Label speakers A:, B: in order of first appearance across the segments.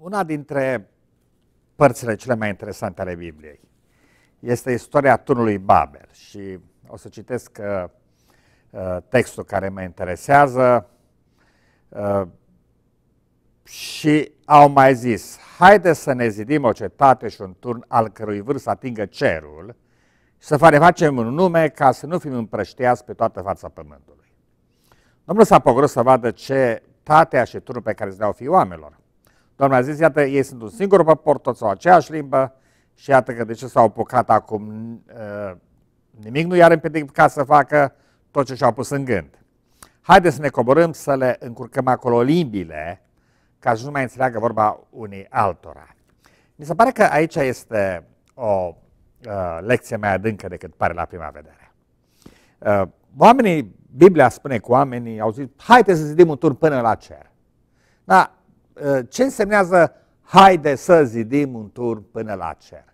A: una dintre părțile cele mai interesante ale Bibliei este istoria turnului Babel și o să citesc uh, uh, textul care mă interesează uh, și au mai zis, haide să ne zidim o cetate și un turn al cărui vârf să atingă cerul și să facem un nume ca să nu fim împrășteați pe toată fața pământului. Domnul s-a să vadă ce tatea și turnul pe care îți dau fi oamenilor. Domnul a zis, iată, ei sunt un singur popor, toți au aceeași limbă și iată că de ce s-au apucat acum, uh, nimic nu i-ar ca să facă tot ce și-au pus în gând. Haideți să ne coborâm, să le încurcăm acolo limbile, ca să nu mai înțeleagă vorba unii altora. Mi se pare că aici este o uh, lecție mai adâncă decât pare la prima vedere. Uh, oamenii, Biblia spune cu oamenii, au zis, haideți să zidim un tur până la cer. Dar Eh, ce însemnează haide să zidim un turn până la cer?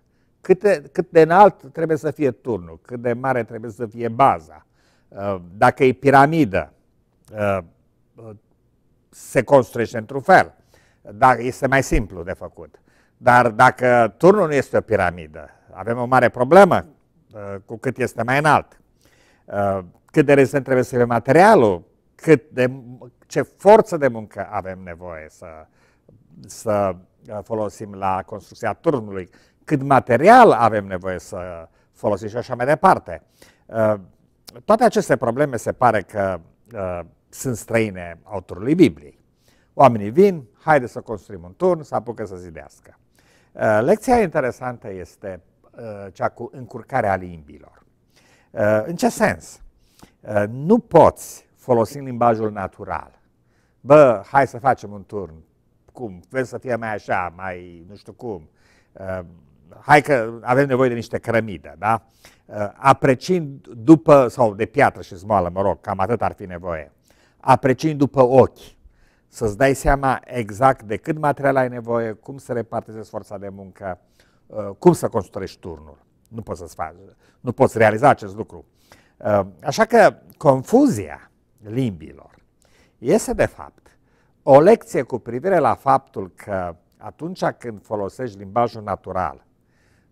A: Cât de, cât de înalt trebuie să fie turnul? Cât de mare trebuie să fie baza? Eh, dacă e piramidă, eh, se construiește într-un fel. Dar este mai simplu de făcut. Dar dacă turnul nu este o piramidă, avem o mare problemă cu cât este mai înalt. Cât de rezistent trebuie să fie materialul, cât de, ce forță de muncă avem nevoie să, să uh, folosim la construcția turnului, cât material avem nevoie să folosim și așa mai departe. Uh, toate aceste probleme se pare că uh, sunt străine autorului Bibliei. Oamenii vin, haide să construim un turn, să apucă să zidească. Lecția interesantă este cea cu încurcarea limbilor. În ce sens? Nu poți, folosind limbajul natural, bă, hai să facem un turn, cum, vrem să fie mai așa, mai nu știu cum, ehm, hai că avem nevoie de niște crămidă, da? Ehm, apreciind după, sau de piatră și zmoală, mă rog, cam atât ar fi nevoie, apreciind după ochi, să-ți dai seama exact de cât material ai nevoie, cum să repartizezi forța de muncă, ehm, cum să construiești turnul. Nu poți să faci, nu poți realiza acest lucru. Așa că confuzia limbilor este de fapt o lecție cu privire la faptul că atunci când folosești limbajul natural,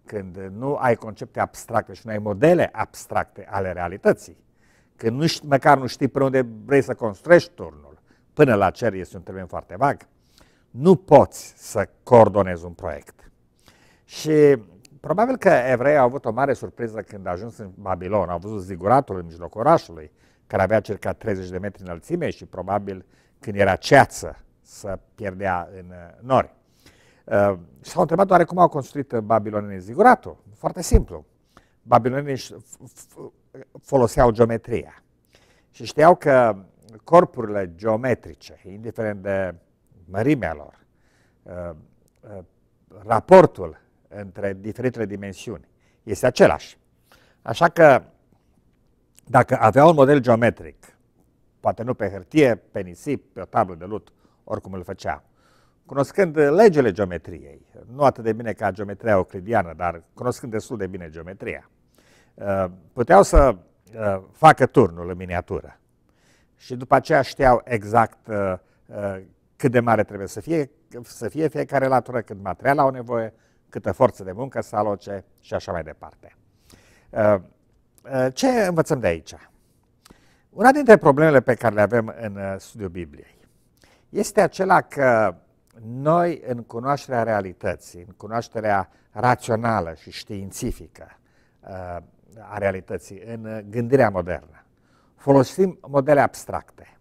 A: când nu ai concepte abstracte și nu ai modele abstracte ale realității, când nu știi, măcar nu știi până unde vrei să construiești turnul, până la cer este un termen foarte vag, nu poți să coordonezi un proiect. Și probabil că evreii au avut o mare surpriză când au ajuns în Babilon, au văzut ziguratul în mijlocul orașului, care avea circa 30 de metri înălțime și probabil când era ceață, să pierdea în uh, nori. Și uh, S-au întrebat oare cum au construit uh, babilonii ziguratul. Foarte simplu. Babilonii foloseau geometria și știau că corpurile geometrice, indiferent de mărimea lor, raportul între diferitele dimensiuni este același. Așa că dacă avea un model geometric poate nu pe hârtie, pe nisip, pe o tablă de lut, oricum îl făcea. Cunoscând legele geometriei, nu atât de bine ca geometria euclidiană, dar cunoscând destul de bine geometria, uh, puteau să uh, facă turnul în miniatură. Și după aceea știau exact uh, cât de mare trebuie să fie, să fie fiecare latură, cât material au nevoie, câtă forță de muncă să aloce și așa mai departe. Ce învățăm de aici? Una dintre problemele pe care le avem în uh, studiul Bibliei este acela că noi, în cunoașterea realității, în cunoașterea rațională și științifică uh, a realității, în uh, gândirea modernă, folosim modele abstracte.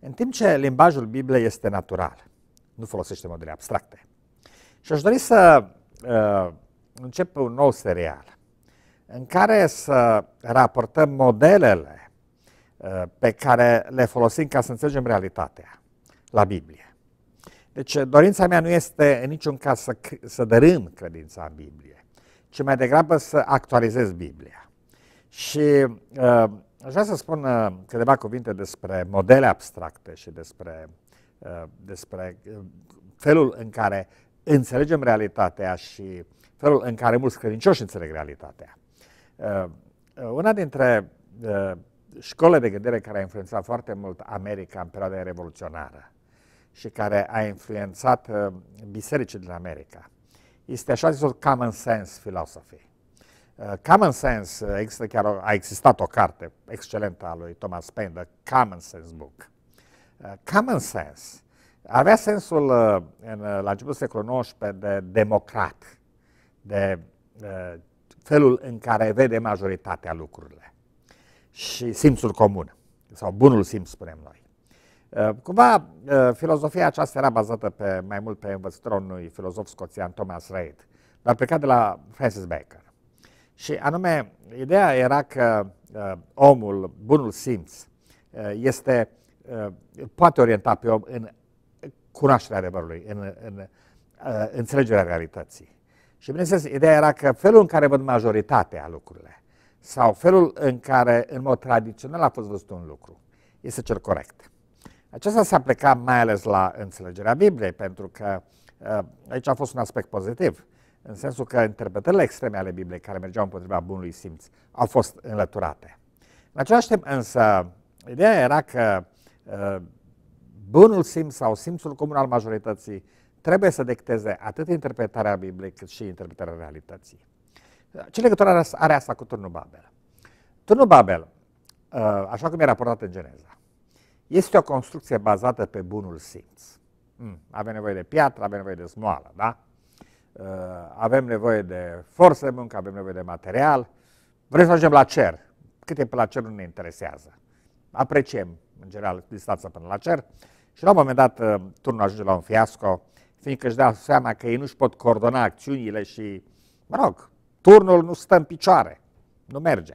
A: În timp ce limbajul Bibliei este natural, nu folosește modele abstracte. Și aș dori să uh, încep un nou serial în care să raportăm modelele Uh, pe care le folosim ca să înțelegem realitatea la Biblie. Deci uh, dorința mea nu este în niciun caz să, să dărâm credința în Biblie, ci mai degrabă să actualizez Biblia. Și uh, aș vrea să spun uh, câteva cuvinte despre modele abstracte și despre, uh, despre uh, felul în care înțelegem realitatea și felul în care mulți credincioși înțeleg realitatea. Uh, una dintre școlă de gândire care a influențat foarte mult America în perioada revoluționară și care a influențat uh, bisericii din America. Este așa zisul common sense philosophy. Uh, common sense, uh, există chiar o, a existat o carte excelentă a lui Thomas Paine, The Common Sense Book. common sense avea sensul în, la începutul secolului XIX de democrat, de felul în care vede majoritatea lucrurilor și simțul comun, sau bunul simț, spunem noi. Uh, cumva, uh, filozofia aceasta era bazată pe, mai mult pe învățătura unui filozof scoțian, Thomas Reid, dar plecat de la Francis Bacon. Și anume, ideea era că uh, omul, bunul simț, este, poate orienta pe om în cunoașterea adevărului, în, în înțelegerea realității. Și bineînțeles, ideea era că felul în care văd majoritatea lucrurile, sau felul în care, în mod tradițional, a fost văzut un lucru. Este cel corect. Acesta s-a plecat mai ales la înțelegerea Bibliei, pentru că eh, aici a fost un aspect pozitiv, în sensul că interpretările extreme ale Bibliei care mergeau împotriva bunului simț au fost înlăturate. În același timp, însă, ideea era că eh, bunul simț sau simțul comun al majorității trebuie să decteze atât interpretarea Bibliei cât și interpretarea realității. Ce legătură are, are asta cu turnul Babel? Turnul Babel, uh, așa cum e raportat în Geneza, este o construcție bazată pe bunul simț. Hmm, avem nevoie de piatră, avem nevoie de smoală, da? Uh, avem nevoie de forță de muncă, avem nevoie de material. Vrem să ajungem la cer. Cât e la cer nu ne interesează. Apreciem, în general, distanța până la cer. Și la un moment dat uh, turnul ajunge la un fiasco, fiindcă își dea seama că ei nu-și pot coordona acțiunile și, mă rog, Turnul nu stă în picioare, nu merge.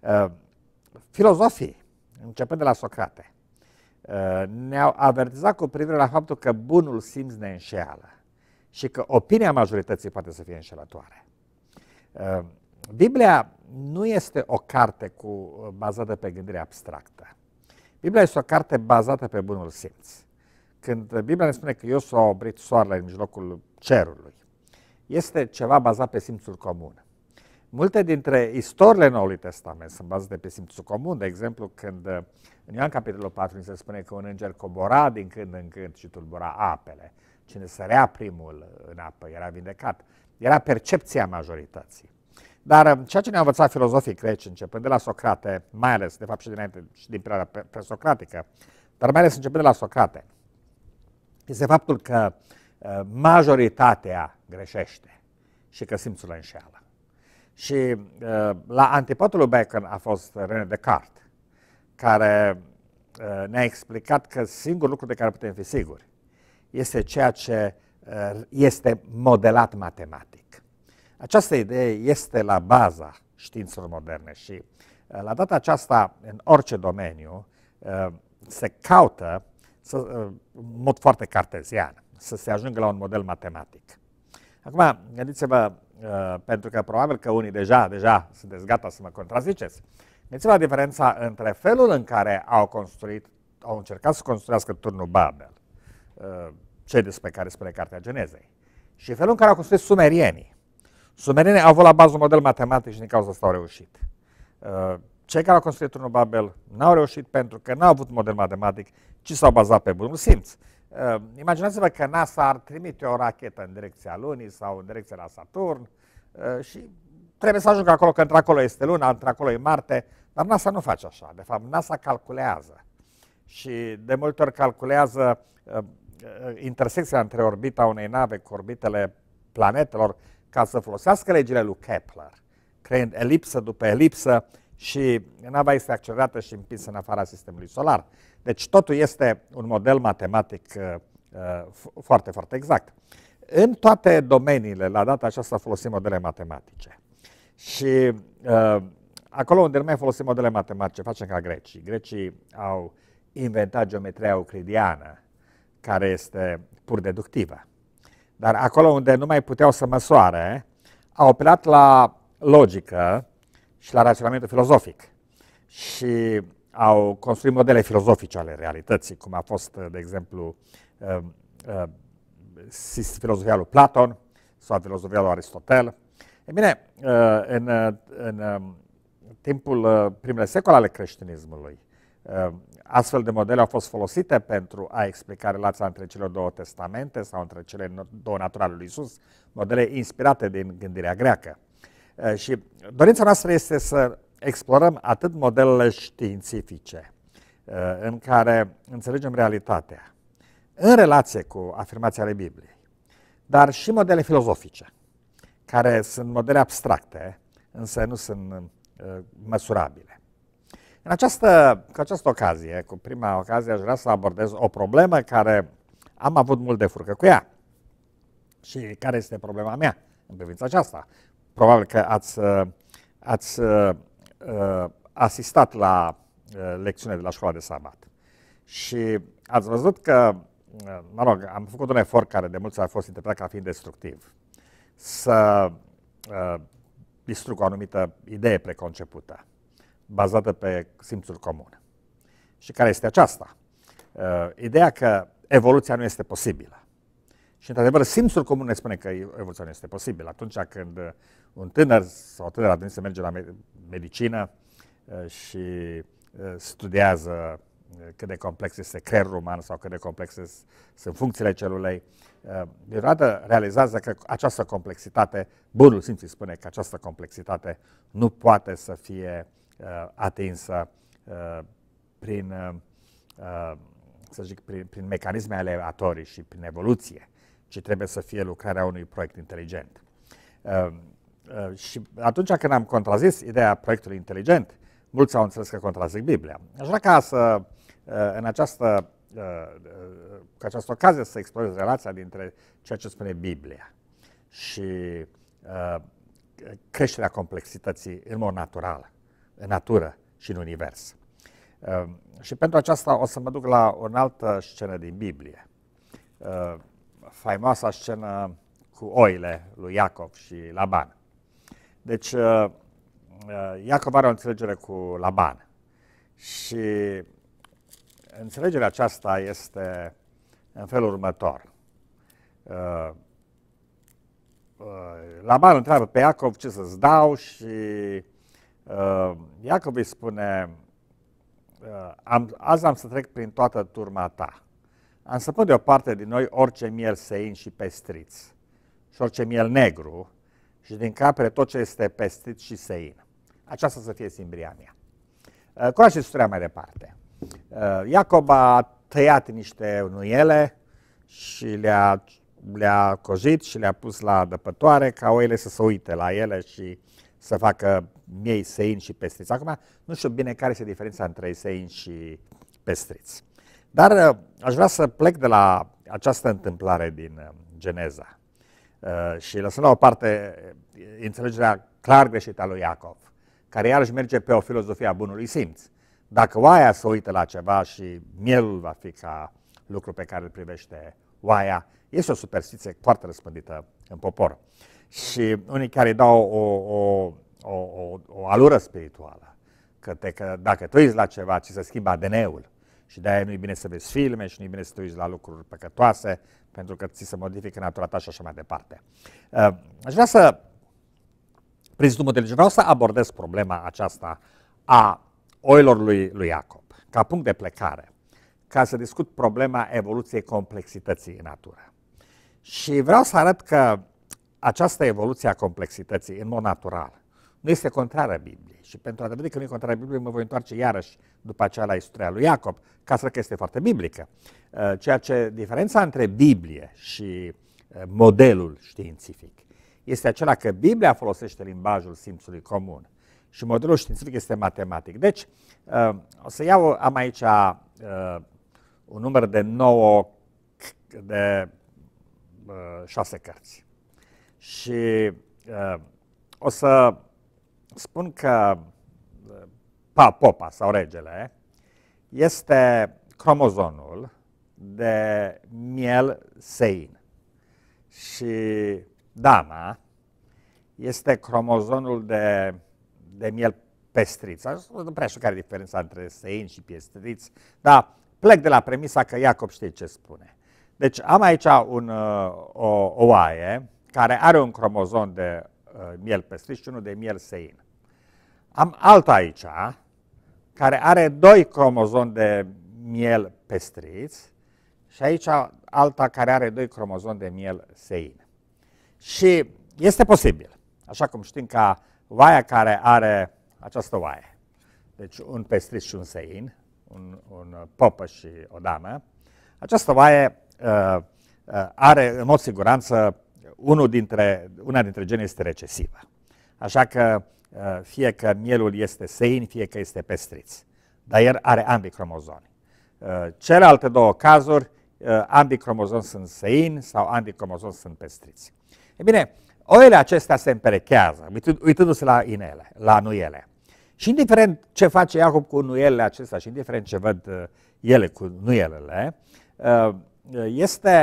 A: Uh, filozofii, începând de la Socrate, uh, ne-au avertizat cu privire la faptul că bunul simț ne înșeală și că opinia majorității poate să fie înșelătoare. Uh, Biblia nu este o carte cu, bazată pe gândire abstractă. Biblia este o carte bazată pe bunul simț. Când Biblia ne spune că eu s-a obrit soarele în mijlocul cerului, este ceva bazat pe simțul comun. Multe dintre istorile Noului Testament sunt bazate pe simțul comun. De exemplu, când uh, în Ioan capitolul 4 se spune că un înger cobora din când în când și tulbura apele. Cine sărea primul în apă era vindecat. Era percepția majorității. Dar uh, ceea ce ne-au învățat filozofii greci, începând de la Socrate, mai ales, de fapt și dinainte, și din perioada presocratică, dar mai ales începând de la Socrate, este faptul că uh, Eh, majoritatea greșește și că simțul înșeală. Și eh, la antipotul lui Bacon a fost René Descartes, care eh, ne-a explicat că singurul lucru de care putem fi siguri este ceea ce este modelat matematic. Această idee este la baza științelor moderne și la data aceasta, în orice domeniu, se caută să, în mod foarte cartezian să se ajungă la un model matematic. Acum, gândiți-vă, uh, pentru că probabil că unii deja, deja sunteți gata să mă contraziceți, gândiți-vă la diferența între felul în care au construit, au încercat să construiască turnul Babel, uh, cei despre care spune Cartea Genezei, și felul în care au construit sumerienii. Sumerienii au avut la bază un model matematic și din cauza asta au reușit. Uh, cei care au construit turnul Babel n-au reușit pentru că n-au avut model matematic, ci s-au bazat pe bunul simț. Ehm, imaginați-vă că NASA ar trimite o rachetă în direcția Lunii sau în direcția la Saturn ehm, și trebuie să ajungă acolo, că într-acolo este Luna, într-acolo e Marte, dar NASA nu face așa. De fapt, NASA calculează și de multe ori calculează ehm, intersecția între orbita unei nave cu orbitele planetelor ca să folosească legile lui Kepler, creând elipsă după elipsă, și nava este accelerată și împinsă în afara sistemului solar. Deci totul este un model matematic uh, foarte, foarte exact. În toate domeniile, la data aceasta, folosim modele matematice. Și uh, acolo unde nu mai folosim modele matematice, facem ca grecii. Grecii au inventat geometria euclidiană, care este pur deductivă. Dar acolo unde nu mai puteau să măsoare, au operat la logică și la raționamentul filozofic. Și au construit modele filozofice ale realității, cum a fost, de exemplu, uh, uh, filozofia lui Platon sau filozofia lui Aristotel. E bine, uh, în, în timpul primele secole ale creștinismului, astfel de modele au fost folosite pentru a explica relația între cele două testamente sau între cele două naturale lui Isus, modele inspirate din gândirea greacă. Eh, și dorința noastră este să explorăm atât modelele științifice eh, în care înțelegem realitatea în relație cu afirmația ale Bibliei, dar și modele filozofice, care sunt modele abstracte, însă nu sunt eh, măsurabile. În această, cu această ocazie, cu prima ocazie, aș vrea să abordez o problemă care am avut mult de furcă cu ea și care este problema mea în privința aceasta probabil că ați, uh, ați uh, uh, asistat la lecțiune de la școala de sabat. Și ați văzut că, mă rog, am făcut un efort care de mulți a fost interpretat ca fiind destructiv. Să uh, distrug o anumită idee preconcepută, bazată pe simțul comun. Și care este aceasta? Uh, ideea că evoluția nu este posibilă. Și, într-adevăr, simțul comun ne spune că evoluția este posibilă. Atunci când uh, un tânăr sau o tânără atunci se merge la medicină uh, și uh, studiază cât de complex este creierul uman sau cât de complexe sunt funcțiile celulei, deodată realizează că această complexitate, bunul simț spune că această complexitate nu poate să fie atinsă prin, să zic, prin, prin mecanisme aleatorii și prin evoluție ci trebuie să fie lucrarea unui proiect inteligent. Ehm, ehm, și atunci când am contrazis ideea proiectului inteligent, mulți au înțeles că contrazic Biblia. Aș vrea ca să, ehm, în această, cu această ocazie să explorez relația dintre ceea ce spune Biblia și creșterea complexității în mod natural, în natură și în univers. Și pentru aceasta o să mă duc la o altă scenă din Biblie faimoasa scenă cu oile lui Iacov și Laban. Deci, uh, uh, Iacov are o înțelegere cu Laban și înțelegerea aceasta este în felul următor. Uh, Laban întreabă pe Iacov ce să-ți dau și Iacov îi spune, am, azi am să trec prin toată turma ta am să pun deoparte din noi orice miel sein și pestriț și orice miel negru și din capre tot ce este pestriț și sein. Aceasta să fie simbria mea. Uh, Curaj și mai departe. Uh, Iacob a tăiat niște nuiele și le-a le-a cojit și le-a pus la dăpătoare ca oile să se uite la ele și să facă miei sein și pestriți. Acum nu știu bine care este diferența între sein și pestriți. Dar uh, aș vrea să plec de la această întâmplare din uh, Geneza uh, și lăsând la o parte înțelegerea clar greșită a lui Iacov, care iarăși merge pe o filozofie a bunului simț. Dacă oaia se uită la ceva și mielul va fi ca lucru pe care îl privește oaia, este o superstiție foarte răspândită în popor. Și unii care dau o, o, o, o, o alură spirituală, că, te, că dacă tu uiți la ceva, ci se schimbă ADN-ul, și de-aia nu-i bine să vezi filme și nu-i bine să te uiți la lucruri păcătoase, pentru că ți se modifică natura ta și așa mai departe. Uh, aș vrea să prezint un model. Vreau să abordez problema aceasta a oilor lui, lui Iacob, ca punct de plecare, ca să discut problema evoluției complexității în natură. Și vreau să arăt că această evoluție a complexității, în mod natural, nu este contrară Bibliei. Și pentru a dovedi că nu e contrară Bibliei, mă voi întoarce iarăși după aceea la istoria lui Iacob, ca să că este foarte biblică. Uh, ceea ce diferența între Biblie și uh, modelul științific este acela că Biblia folosește limbajul simțului comun și modelul științific este matematic. Deci, uh, o să iau, am aici un număr de 9 de șase cărți. Și o să spun că popa sau regele este cromozonul de miel sein și dama este cromozonul de, de miel pestriț. Nu prea știu care e diferența între sein și pestriț, dar plec de la premisa că Iacob știe ce spune. Deci am aici un, uh, o, o oaie care are un cromozon de uh, miel pestriț și unul de miel sein. Am alta aici, care are doi cromozomi de miel pestriți și aici alta care are doi cromozomi de miel sein. Și este posibil, așa cum știm ca vaia care are această vaie, deci un pestriț și un sein, un, un popă și o damă, această vaie uh, uh, are în mod siguranță unul dintre, una dintre gene este recesivă. Așa că Eh, fie că mielul este sein, fie că este pestriț. Dar el are ambii cromozoni. Eh, celelalte două cazuri, eh, ambii cromozoni sunt sein sau ambii cromozoni sunt pestriți. E bine, oile acestea se împerechează, uitându-se la inele, la nuiele. Și indiferent ce face Iacob cu nuielele acestea și indiferent ce văd ele cu nuielele, este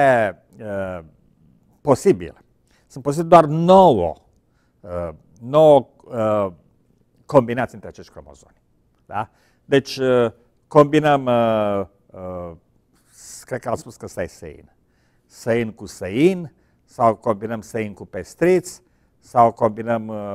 A: posibil. Sunt posibil doar nouă, nouă Uh, combinați între acești cromozomi. Da? Deci uh, combinăm, uh, uh, cred că am spus că stai sein. Sein cu sein, sau combinăm sein cu pestriț, sau combinăm uh,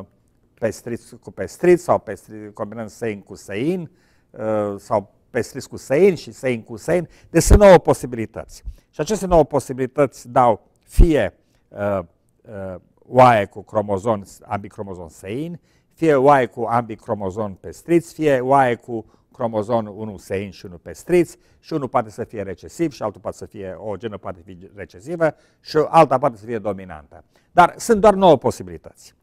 A: pestriț cu pestriț, sau pestriț, combinăm sein cu sein, uh, sau pestriț cu sein și sein cu sein. Deci sunt nouă posibilități. Și aceste nouă posibilități dau fie uh, uh, oaie cu cromozon, ambicromozon sein, fie oaie cu ambii pe pestriți, fie oaie cu cromozon 1 sein și pe pestriți și unul poate să fie recesiv și altul poate să fie, o genă poate fi recesivă și alta poate să fie dominantă. Dar sunt doar 9 posibilități.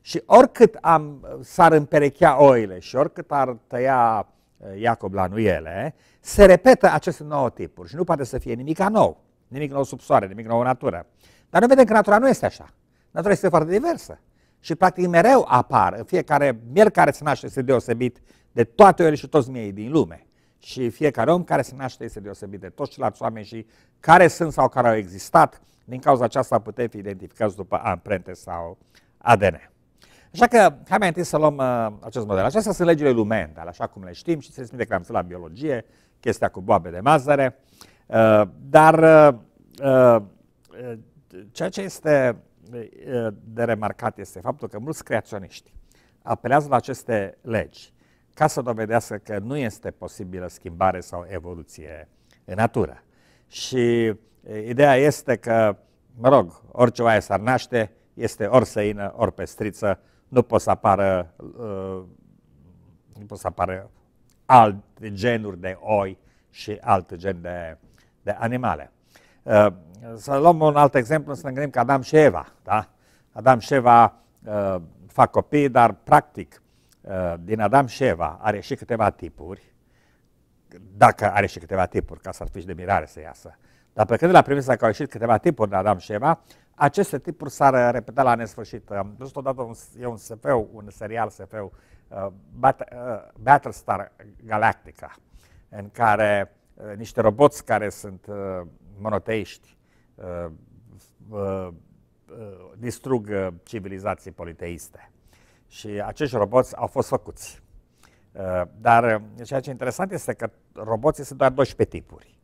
A: Și oricât am, s-ar împerechea oile și oricât ar tăia eh, Iacob la nuiele, se repetă aceste nouă tipuri și nu poate să fie nimic nou, nimic nou sub soare, nimic nou în natură. Dar noi vedem că natura nu este așa. Natura este foarte diversă. Și practic mereu apar, în fiecare miel care se naște este deosebit de toate ori și toți miei din lume. Și fiecare om care se naște este deosebit de toți ceilalți oameni și care sunt sau care au existat. Din cauza aceasta putem fi identificați după amprente sau ADN. Așa că hai mai întâi să luăm uh, acest model. Acestea sunt legile lui așa cum le știm și se simte că am la biologie, chestia cu boabe de mazăre. Uh, dar uh, uh, ceea ce este de remarcat este faptul că mulți creaționiști apelează la aceste legi ca să dovedească că nu este posibilă schimbare sau evoluție în natură. Și ideea este că, mă rog, orice oaie s-ar naște, este ori săină, ori pestriță, nu pot să apară, uh, nu pot să apară alte genuri de oi și alte gen de, de animale. Uh, să luăm un alt exemplu, să ne gândim că Adam și Eva, da? Adam și Eva uh, fac copii, dar practic uh, din Adam și Eva are și câteva tipuri, dacă are și câteva tipuri, ca să ar fi și de mirare să iasă. Dar plecând de la premisa că au ieșit câteva tipuri de Adam și Eva, aceste tipuri s-ar repeta la nesfârșit. Am văzut odată un, e un sf un serial sf uh, Bat, uh, Battlestar Galactica, în care uh, niște roboți care sunt uh, monoteiști uh, uh, uh, distrug uh, civilizații politeiste. Și acești roboți au fost făcuți. Uh, dar ceea ce e interesant este că roboții sunt doar 12 tipuri.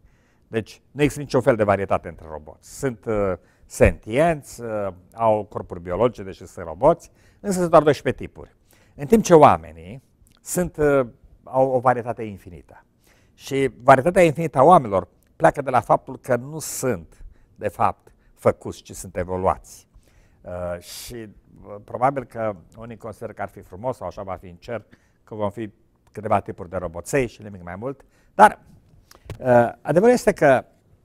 A: Deci nu există niciun fel de varietate între roboți. Sunt uh, sentienți, uh, au corpuri biologice, deși sunt roboți, însă sunt doar 12 tipuri. În timp ce oamenii sunt, uh, au o varietate infinită. Și varietatea infinită a oamenilor pleacă de la faptul că nu sunt, de fapt, făcuți, ci sunt evoluați. Uh, și uh, probabil că unii consideră că ar fi frumos sau așa va fi în cer, că vom fi câteva tipuri de roboței și nimic mai mult. Dar uh, adevărul este că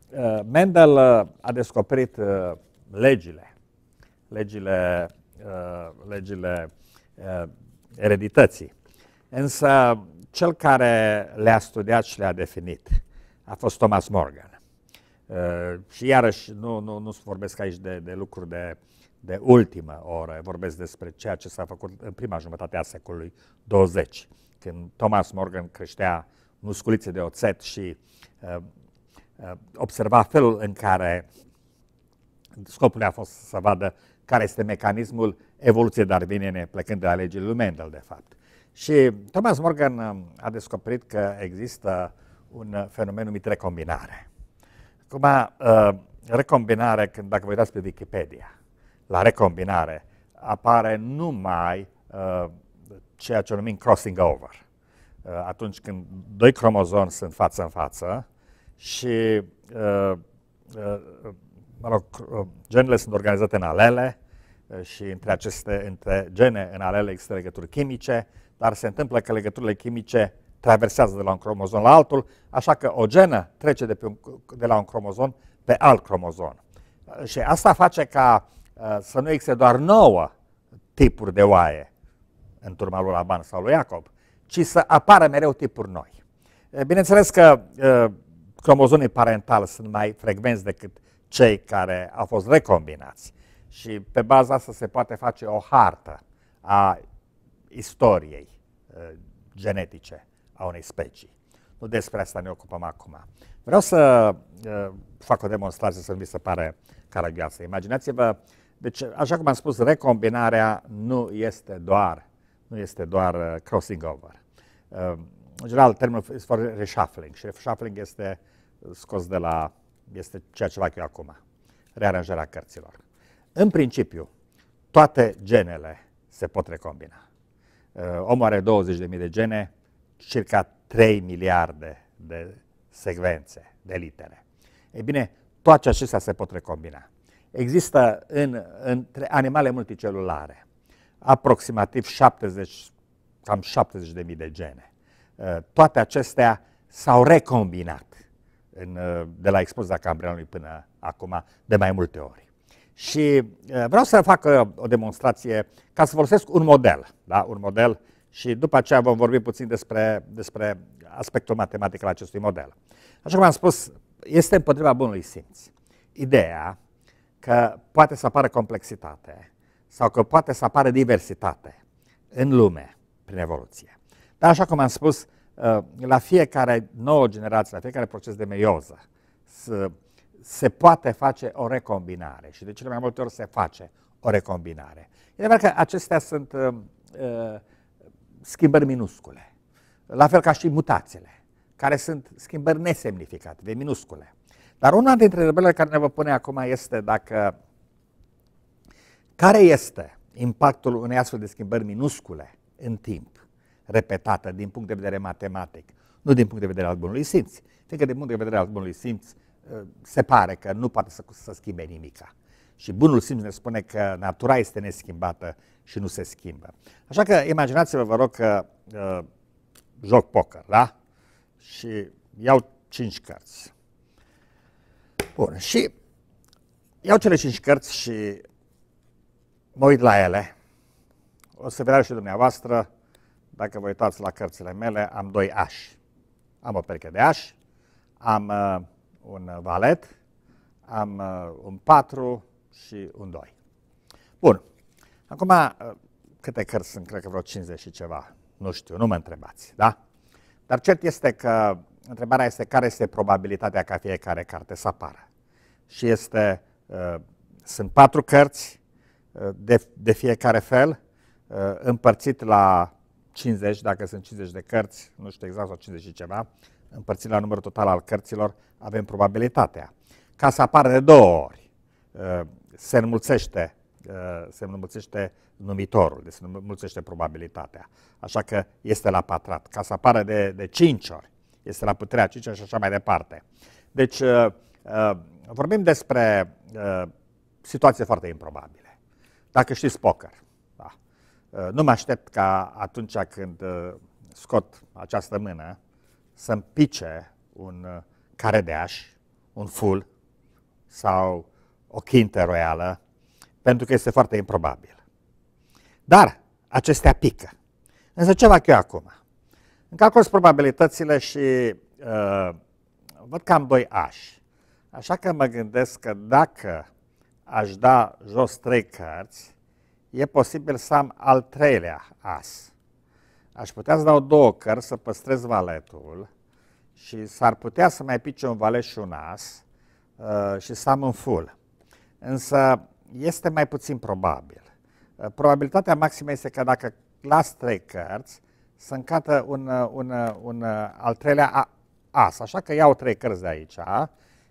A: uh, Mendel uh, a descoperit uh, legile, legile, uh, legile uh, eredității. Însă cel care le-a studiat și le-a definit a fost Thomas Morgan. Uh, și iarăși nu, nu, nu vorbesc aici de, de lucruri de, de ultimă oră, vorbesc despre ceea ce s-a făcut în prima jumătate a secolului 20, când Thomas Morgan creștea musculițe de oțet și uh, uh, observa felul în care scopul a fost să vadă care este mecanismul evoluției darwiniene plecând de la legile lui Mendel, de fapt. Și Thomas Morgan uh, a descoperit că există un uh, fenomen numit recombinare. Acum, uh, recombinare, când, dacă vă uitați pe Wikipedia, la recombinare apare numai uh, ceea ce numim crossing over. Atunci când doi cromozomi sunt față în față și mă rog, genele sunt organizate în alele și între aceste între gene în alele există legături chimice, dar se întâmplă că legăturile chimice traversează de la un cromozon la altul, așa că o genă trece de, pe un, de la un cromozon pe alt cromozon. Și asta face ca uh, să nu existe doar nouă tipuri de oaie în turma lui Laban sau lui Iacob, ci să apară mereu tipuri noi. Bineînțeles că cromozonii parentali sunt mai frecvenți decât cei care au fost recombinați și pe baza asta se poate face o hartă a istoriei genetice a unei specii. Nu despre asta ne ocupăm acum. Vreau să uh, fac o demonstrație să nu vi se pare caragioasă. Imaginați-vă, deci, așa cum am spus, recombinarea nu este doar, nu este doar uh, crossing over. Uh, în general, termenul este reshuffling și reshuffling este scos de la, este ceea ce fac eu acum, rearanjarea cărților. În principiu, toate genele se pot recombina. Uh, omul are 20.000 de gene, circa 3 miliarde de secvențe de litere. Ei bine, toate acestea se pot recombina. Există în, între animale multicelulare aproximativ 70, cam 70 de gene. Uh, toate acestea s-au recombinat în, uh, de la expoziția cambrianului până acum de mai multe ori. Și uh, vreau să fac o demonstrație ca să folosesc un model, da? un model uh, și după aceea vom vorbi puțin despre, despre aspectul matematic al acestui model. Așa cum am spus, este împotriva bunului simț. Ideea că poate să apară complexitate sau că poate să apară diversitate în lume prin evoluție. Dar așa cum am spus, ă, la fiecare nouă generație, la fiecare proces de meioză, se poate face o recombinare și de cele mai multe ori se face o recombinare. E adevărat că acestea sunt uh, schimbări minuscule. La fel ca și mutațiile, care sunt schimbări nesemnificative, minuscule. Dar una dintre întrebările care ne vă pune acum este dacă care este impactul unei astfel de schimbări minuscule în timp, repetată din punct de vedere matematic, nu din punct de vedere al bunului simț, fiindcă din punct de vedere al bunului simț ă, se pare că nu poate să, să schimbe nimica. Și bunul simț ne spune că natura este neschimbată și nu se schimbă. Așa că imaginați-vă, vă rog, că uh, joc poker, da? Și iau cinci cărți. Bun, și iau cele cinci cărți și mă uit la ele. O să vedeți și dumneavoastră, dacă vă uitați la cărțile mele, am doi ași. Am o perche de ași, am uh, un valet, am uh, un patru și un doi. Bun, Acum, câte cărți sunt? Cred că vreo 50 și ceva. Nu știu, nu mă întrebați, da? Dar cert este că întrebarea este care este probabilitatea ca fiecare carte să apară. Și este, uh, sunt patru cărți uh, de, de fiecare fel, uh, împărțit la 50, dacă sunt 50 de cărți, nu știu exact, sau 50 și ceva, împărțit la numărul total al cărților, avem probabilitatea. Ca să apară de două ori, uh, se înmulțește Uh, se înmulțește numitorul, deci se înmulțește probabilitatea. Așa că este la patrat. Ca să apară de, de 5 ori, este la puterea 5 și așa mai departe. Deci uh, uh, vorbim despre situații foarte improbabile. Dacă știți poker, da. nu mă aștept ca atunci când scot această mână să-mi pice un care de aș, un full sau o chintă royală pentru că este foarte improbabil. Dar acestea pică. Însă ce fac eu acum? Încalculez probabilitățile și uh, văd că am doi ași. Așa că mă gândesc că dacă aș da jos trei cărți, e posibil să am al treilea as. Aș putea să dau două cărți să păstrez valetul și s-ar putea să mai pice un valet și un as uh, și să am în full. Însă este mai puțin probabil. Uh, probabilitatea maximă este că dacă las trei cărți, să încată un, uh, un, uh, un al treilea as. Așa că iau trei cărți de aici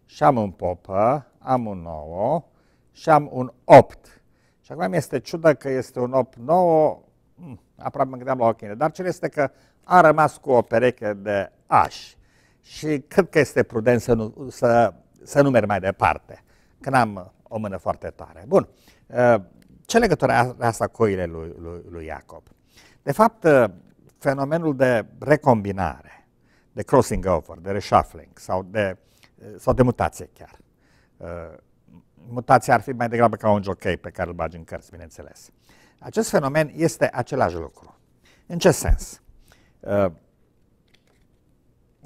A: și am un popă, am un 9 și am un 8. Și acum mi este ciudă că este un 8-9, mm, aproape mă gândeam la o dar cel este că a rămas cu o pereche de ași și cred că este prudent să nu, să, să nu merg mai departe. Când am o mână foarte tare. Bun. Uh, ce legătură are asta cu oile lui, lui, lui Iacob? De fapt, uh, fenomenul de recombinare, de crossing over, de reshuffling sau de, uh, sau de mutație chiar. Mutația ar fi mai degrabă ca un jockey pe care îl bagi în cărți, bineînțeles. Acest fenomen este același lucru. În ce sens?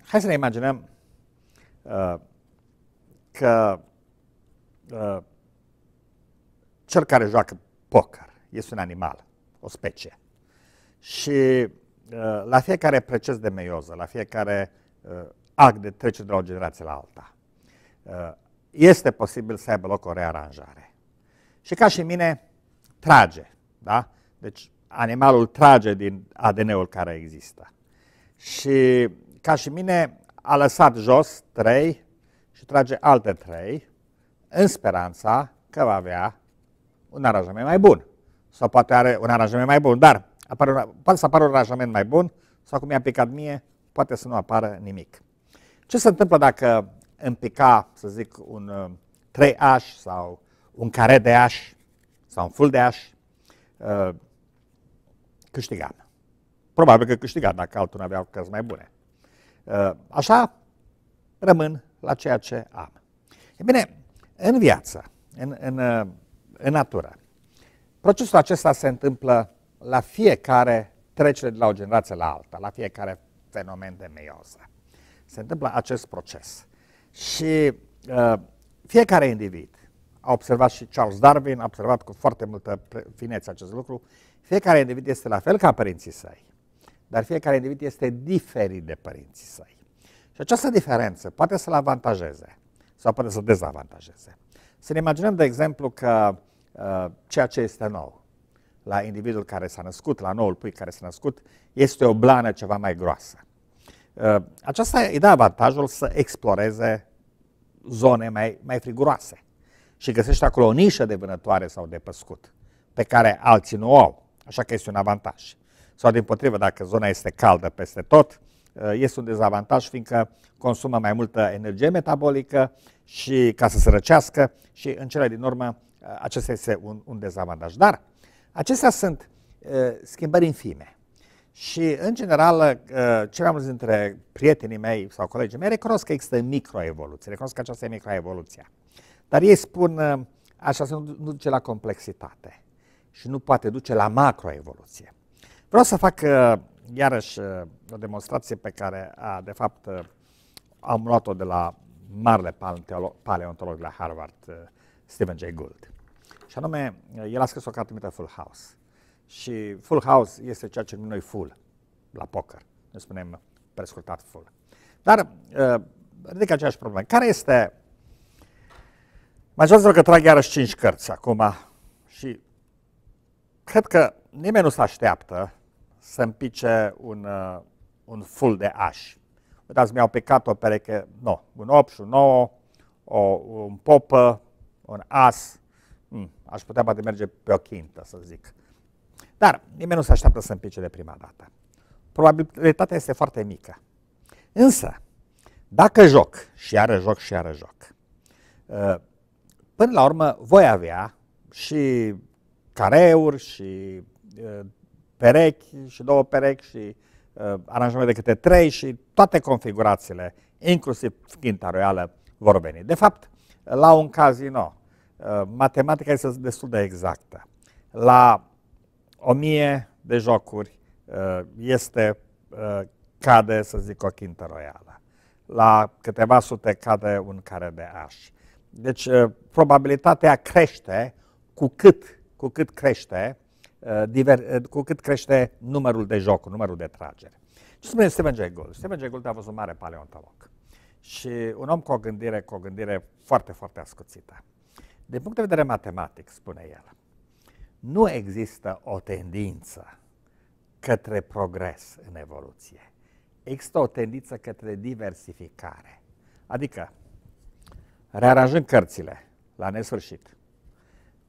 A: hai să ne imaginăm că Uh, cel care joacă poker este un animal, o specie. Și uh, la fiecare proces de meioză, la fiecare uh, act de trecere de la o generație la alta, uh, este posibil să aibă loc o rearanjare. Și ca și mine, trage, da? Deci animalul trage din ADN-ul care există. Și ca și mine, a lăsat jos trei și trage alte trei în speranța că va avea un aranjament mai bun. Sau poate are un aranjament mai bun, dar apare un, poate să apară un aranjament mai bun sau cum i-a picat mie, poate să nu apară nimic. Ce se întâmplă dacă îmi pica, să zic, un 3 uh, aș sau un care de aș sau un full de aș, uh, câștigam. Probabil că câștigam dacă altul nu avea cărți mai bune. Uh, așa rămân la ceea ce am. E bine, în viață, în, în, uh, în natură. Procesul acesta se întâmplă la fiecare trecere de la o generație la alta, la fiecare fenomen de meioză. Se întâmplă acest proces. Și uh, fiecare individ, a observat și Charles Darwin, a observat cu foarte multă finețe acest lucru, fiecare individ este la fel ca părinții săi, dar fiecare individ este diferit de părinții săi. Și această diferență poate să-l avantajeze, sau poate să dezavantajeze. Să ne imaginăm, de exemplu, că uh, ceea ce este nou la individul care s-a născut, la noul pui care s-a născut, este o blană ceva mai groasă. Uh, aceasta îi dă avantajul să exploreze zone mai, mai friguroase și găsește acolo o nișă de vânătoare sau de păscut pe care alții nu o au, așa că este un avantaj. Sau din potrivă, dacă zona este caldă peste tot, Uh, este un dezavantaj fiindcă consumă mai multă energie metabolică și ca să se răcească și în cele din urmă uh, acesta este un, un dezavantaj. Dar acestea sunt uh, schimbări infime. Și, în general, ce mai mulți dintre prietenii mei sau colegii mei recunosc că există microevoluție, recunosc că aceasta e microevoluția. Dar ei spun, așa se nu, nu duce la complexitate și nu poate duce la macroevoluție. Vreau să fac iarăși uh, o demonstrație pe care, a, de fapt, uh, am luat-o de la marele paleontolog la Harvard, uh, Stephen Jay Gould. Și anume, el a scris o carte numită Full House. Și Full House este ceea ce noi full la poker. Ne spunem prescurtat full. Dar ridic aceeași problemă. Care este... Mai jos că trag iarăși 5 cărți acum și cred că nimeni nu se așteaptă să împice un, uh, un ful de aș. Uitați, mi-au picat o pereche, nu, un 8 și un 9, o, un popă, un as, hmm, aș putea poate merge pe o chintă, să zic. Dar nimeni nu se așteaptă să împice de prima dată. Probabilitatea este foarte mică. Însă, dacă joc și iară joc și iară joc, uh, până la urmă voi avea și careuri și uh, perechi și două perechi și uh, aranjament de câte trei și toate configurațiile, inclusiv schinta royală, vor veni. De fapt, la un casino, uh, matematica este destul de exactă. La o mie de jocuri uh, este, uh, cade, să zic, o chintă royală. La câteva sute cade un care de aș. Deci, uh, probabilitatea crește cu cât, cu cât crește Uh, diver, uh, cu cât crește numărul de jocuri, numărul de trageri. Ce spune Stephen Jay Gould? Stephen Jay Gould a fost un mare paleontolog și un om cu o gândire, cu o gândire foarte, foarte ascuțită. Din punct de vedere matematic, spune el, nu există o tendință către progres în evoluție. Există o tendință către diversificare. Adică, rearanjând cărțile la nesfârșit,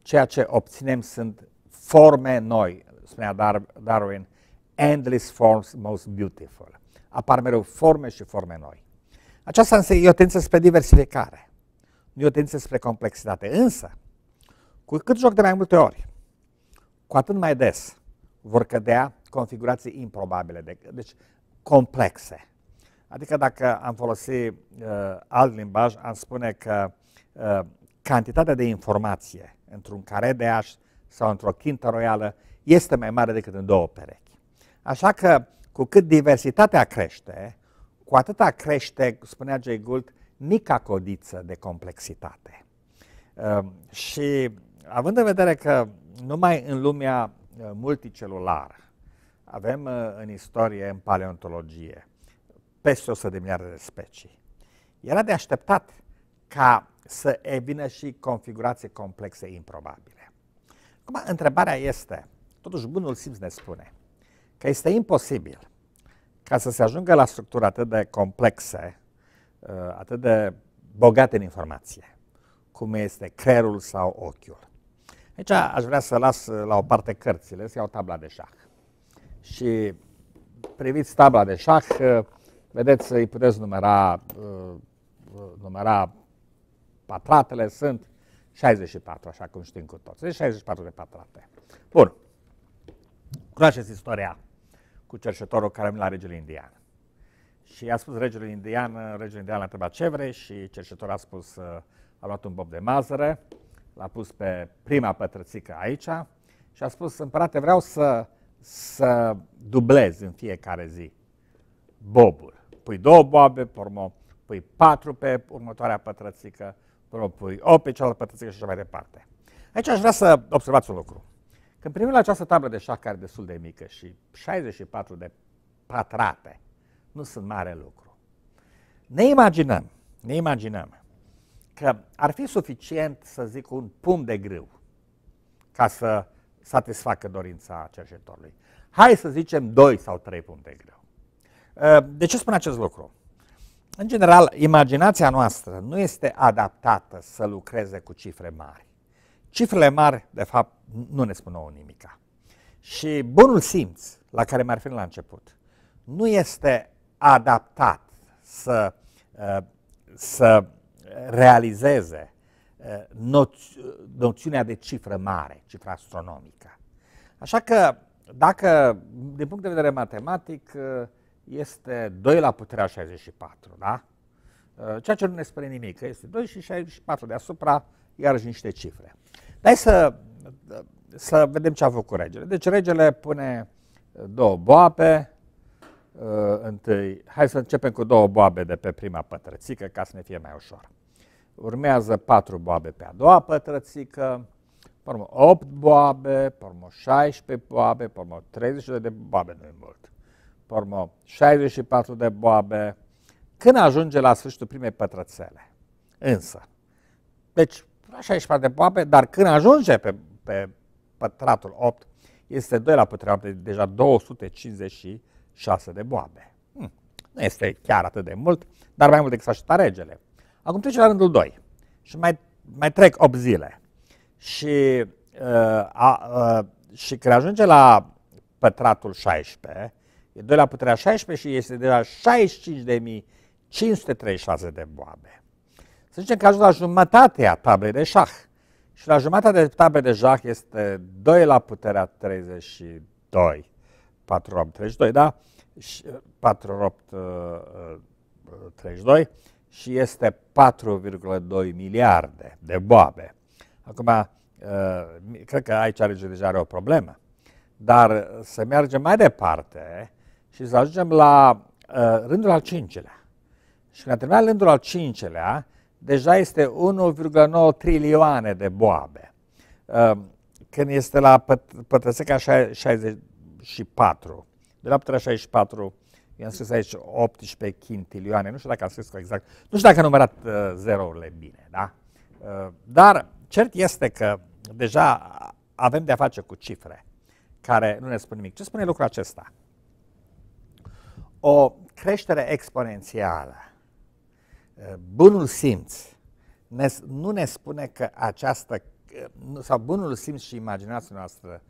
A: ceea ce obținem sunt forme noi, spunea Darwin, endless forms most beautiful. Apar mereu forme și forme noi. Aceasta însă e o tendință spre diversificare, nu e o tendință spre complexitate. Însă, cu cât joc de mai multe ori, cu atât mai des vor cădea configurații improbabile, de, deci complexe. Adică dacă am folosit uh, alt limbaj, am spune că uh, cantitatea de informație într-un care de aș sau într-o chintă royală este mai mare decât în două perechi. Așa că cu cât diversitatea crește, cu atâta crește, spunea J. Gould, mica codiță de complexitate. Uh, și având în vedere că numai în lumea eh, multicelulară avem uh, în istorie, în paleontologie, peste 100 de miliarde de specii, era de așteptat ca să evină și configurații complexe improbabile. Acum, întrebarea este, totuși bunul simț ne spune că este imposibil ca să se ajungă la structuri atât de complexe, uh, atât de bogate în informație, cum este creierul sau ochiul. Aici aș vrea să las uh, la o parte cărțile, să iau tabla de șah. Și priviți tabla de șah, uh, vedeți, îi puteți numera, numera patratele, sunt 64, așa cum știm cu toți. Deci 64 de pătrate. Bun. Cunoașteți istoria cu cercetătorul care a la regele indian. Și a spus regele indian, regele indian a întrebat ce vrei și cercetătorul a spus, a luat un bob de mazăre, l-a pus pe prima pătrățică aici și a spus, împărate, vreau să, să dublez în fiecare zi bobul. Pui două boabe, pe urmă, pui patru pe următoarea pătrățică, propui, O pe cealaltă părtățică și așa mai departe. Aici aș vrea să observați un lucru. Când primim la această tablă de șah care e destul de mică și 64 de patrate, nu sunt mare lucru. Ne imaginăm, ne imaginăm că ar fi suficient, să zic, un pumn de grâu ca să satisfacă dorința cercetătorului. Hai să zicem 2 sau 3 puncte de grâu. Ă, de ce spun acest lucru? În general, imaginația noastră nu este adaptată să lucreze cu cifre mari. Cifrele mari, de fapt, nu ne spun nouă nimica. Și bunul simț, la care m-ar fi la început, nu este adaptat să, uh, să realizeze uh, noți, noțiunea de cifră mare, cifra astronomică. Așa că, dacă, din punct de vedere matematic, uh, este 2 la puterea 64, da? Uh, ceea ce nu ne spune nimic, că este 2 și 64 deasupra, iarăși niște cifre. Dar să, uh, să vedem ce a făcut regele. Deci regele pune uh, două boabe, întâi, hai să începem cu două boabe de pe prima pătrățică, ca să ne fie mai ușor. Urmează patru boabe pe a doua pătrățică, pe 8 boabe, pe 16 boabe, pe 32 de boabe, nu e mult pe urmă 64 de boabe, când ajunge la sfârșitul primei pătrățele. Însă, deci 64 de boabe, dar când ajunge pe, pe pătratul 8, este 2 la puterea 8, deja 256 de boabe. Hmm. Nu este chiar atât de mult, dar mai mult decât s-a regele. Acum trece la rândul 2 și mai, mai trec 8 zile. Și, uh, a, uh, și când ajunge la pătratul 16, E 2 la puterea 16 și este de la 65.536 de boabe. Să zicem că ajung la jumătatea tablei de șah. Și la jumătatea de tablei de șah este 2 la puterea 32. 4, 8, 32, da? 4, 8, 32 și este 4,2 miliarde de boabe. Acum, eh, cred că aici are deja are o problemă. Dar eh, să mergem mai departe și să ajungem la uh, rândul al cincelea. Și când a terminat rândul al cincelea, deja este 1,9 trilioane de boabe. Uh, când este la păt pătrăseca 64, de la pătrăseca 64, i-am scris aici 18 chintilioane, nu știu dacă am scris exact, nu știu dacă am numărat uh, zerourile bine, da? Uh, dar cert este că deja avem de-a face cu cifre care nu ne spun nimic. Ce spune lucrul acesta? o creștere exponențială, eh, bunul simț ne, nu ne spune că această, eh, sau bunul simț și imaginația noastră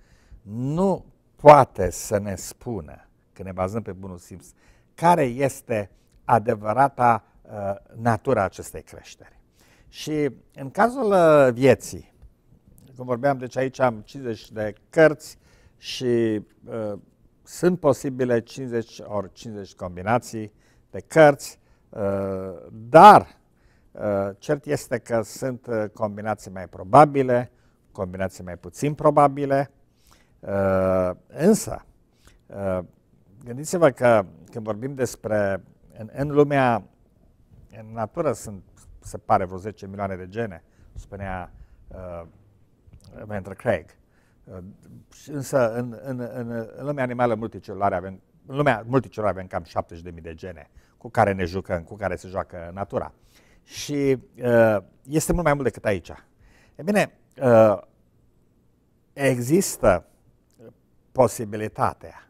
A: nu poate să ne spună, că ne bazăm pe bunul simț, care este adevărata uh, natura acestei creșteri. Și în cazul uh, vieții, cum vorbeam, deci aici am 50 de cărți și uh, sunt posibile 50 ori 50 combinații de cărți, uh, dar uh, cert este că sunt uh, combinații mai probabile, combinații mai puțin probabile, însă gândiți-vă că când vorbim despre, în, în lumea, în natură sunt, se pare, vreo 10 milioane de gene, spunea uh, Mentor Craig. Ehm, însă în, în, în, în lumea animală multicelulară avem, în lumea multicelulară avem cam 70.000 de gene cu care ne jucăm, cu care se joacă natura. Și ehm, este mult mai mult decât aici. E bine, ehm, există posibilitatea